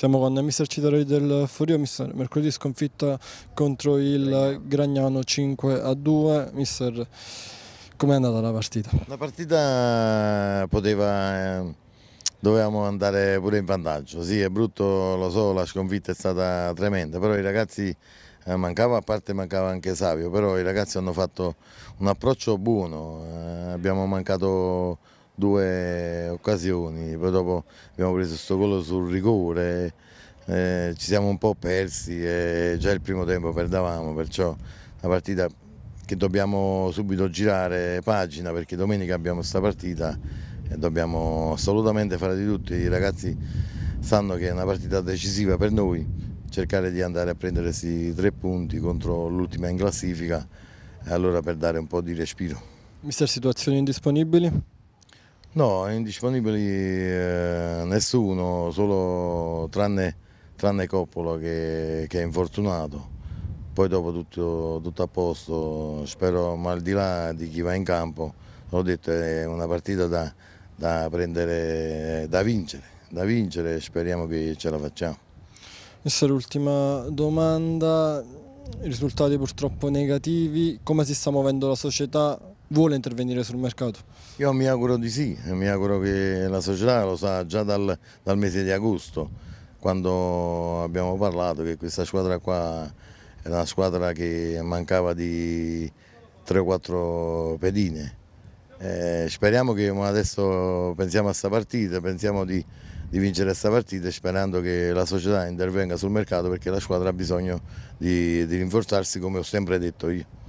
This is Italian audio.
Siamo con Mister Citaroi del Forio, mister, mercoledì sconfitta contro il Gragnano 5 a 2. Mister, com'è andata la partita? La partita eh, poteva, eh, dovevamo andare pure in vantaggio, sì è brutto lo so, la sconfitta è stata tremenda, però i ragazzi eh, mancava, a parte mancava anche Savio, però i ragazzi hanno fatto un approccio buono, eh, abbiamo mancato due occasioni, poi dopo abbiamo preso questo gol sul rigore, eh, ci siamo un po' persi e già il primo tempo perdavamo, perciò la partita che dobbiamo subito girare pagina perché domenica abbiamo questa partita e dobbiamo assolutamente fare di tutto, i ragazzi sanno che è una partita decisiva per noi, cercare di andare a prendersi tre punti contro l'ultima in classifica, e allora per dare un po' di respiro. Mister, situazioni indisponibili? No, indisponibili eh, nessuno, solo tranne, tranne Coppola che, che, è infortunato. Poi dopo tutto, tutto, a posto, spero, ma al di là di chi va in campo, l'ho detto, è una partita da, da prendere, da vincere, da vincere e speriamo che ce la facciamo. Questa è l'ultima domanda, risultati purtroppo negativi, come si sta muovendo la società vuole intervenire sul mercato? Io mi auguro di sì, mi auguro che la società lo sa già dal, dal mese di agosto, quando abbiamo parlato che questa squadra qua è una squadra che mancava di 3-4 pedine. Eh, speriamo che adesso pensiamo a questa partita, pensiamo di, di vincere questa partita sperando che la società intervenga sul mercato perché la squadra ha bisogno di, di rinforzarsi come ho sempre detto io.